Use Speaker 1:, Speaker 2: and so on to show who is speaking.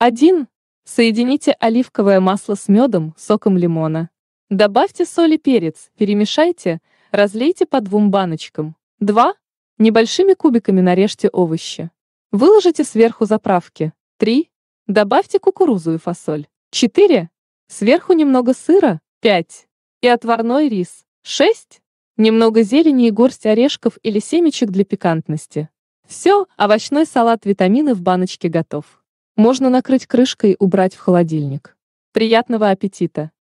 Speaker 1: 1. Соедините оливковое масло с медом, соком лимона. Добавьте соль и перец, перемешайте,
Speaker 2: разлейте по двум баночкам. 2. Небольшими кубиками нарежьте овощи. Выложите сверху заправки. 3. Добавьте кукурузу и фасоль. 4. Сверху немного сыра. 5. И отварной рис. 6. Немного зелени и горсть орешков или семечек для пикантности. Все, овощной
Speaker 1: салат витамины в баночке готов. Можно накрыть крышкой и убрать в холодильник. Приятного аппетита!